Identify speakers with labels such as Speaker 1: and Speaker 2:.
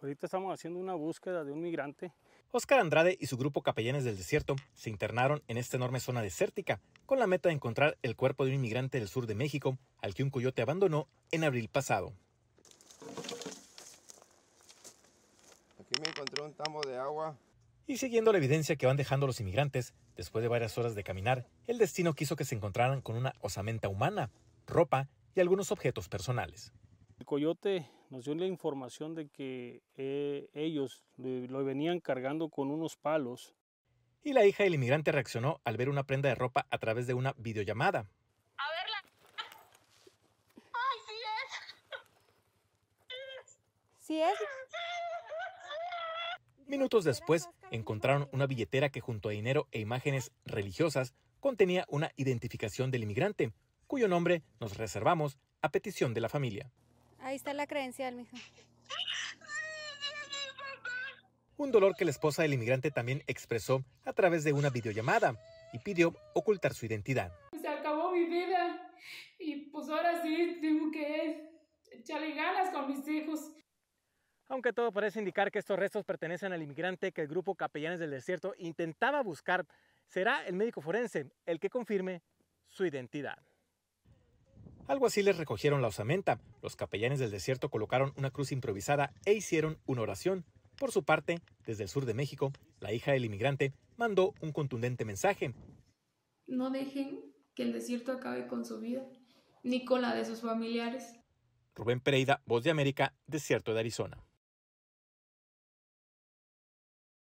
Speaker 1: Ahorita estamos haciendo una búsqueda de un migrante. Oscar Andrade y su grupo Capellanes del Desierto se internaron en esta enorme zona desértica con la meta de encontrar el cuerpo de un inmigrante del sur de México al que un coyote abandonó en abril pasado. Aquí me encontré un tambo de agua. Y siguiendo la evidencia que van dejando los inmigrantes, después de varias horas de caminar, el destino quiso que se encontraran con una osamenta humana, ropa y algunos objetos personales. El coyote nos dio la información de que eh, ellos lo venían cargando con unos palos. Y la hija del inmigrante reaccionó al ver una prenda de ropa a través de una videollamada. A verla. ¡Ay, sí es! ¿Sí es? Minutos después, encontraron una billetera que junto a dinero e imágenes religiosas contenía una identificación del inmigrante, cuyo nombre nos reservamos a petición de la familia. Ahí está la credencial, mija. Un dolor que la esposa del inmigrante también expresó a través de una videollamada y pidió ocultar su identidad. Se acabó mi vida y pues ahora sí tengo que echarle con mis hijos. Aunque todo parece indicar que estos restos pertenecen al inmigrante que el grupo Capellanes del Desierto intentaba buscar, será el médico forense el que confirme su identidad. Algo así les recogieron la osamenta, los capellanes del desierto colocaron una cruz improvisada e hicieron una oración. Por su parte, desde el sur de México, la hija del inmigrante mandó un contundente mensaje. No dejen que el desierto acabe con su vida, ni con la de sus familiares. Rubén Pereira, Voz de América, Desierto de Arizona.